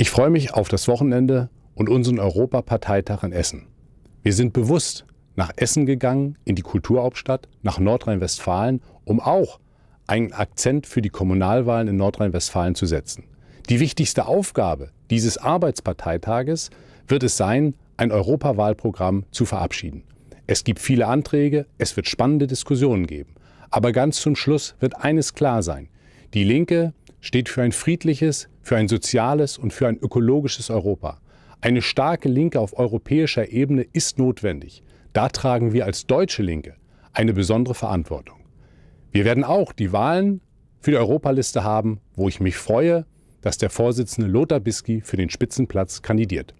Ich freue mich auf das Wochenende und unseren Europaparteitag in Essen. Wir sind bewusst nach Essen gegangen, in die Kulturhauptstadt, nach Nordrhein-Westfalen, um auch einen Akzent für die Kommunalwahlen in Nordrhein-Westfalen zu setzen. Die wichtigste Aufgabe dieses Arbeitsparteitages wird es sein, ein Europawahlprogramm zu verabschieden. Es gibt viele Anträge, es wird spannende Diskussionen geben. Aber ganz zum Schluss wird eines klar sein. Die Linke steht für ein friedliches, für ein soziales und für ein ökologisches Europa. Eine starke Linke auf europäischer Ebene ist notwendig. Da tragen wir als deutsche Linke eine besondere Verantwortung. Wir werden auch die Wahlen für die Europaliste haben, wo ich mich freue, dass der Vorsitzende Lothar Bisky für den Spitzenplatz kandidiert.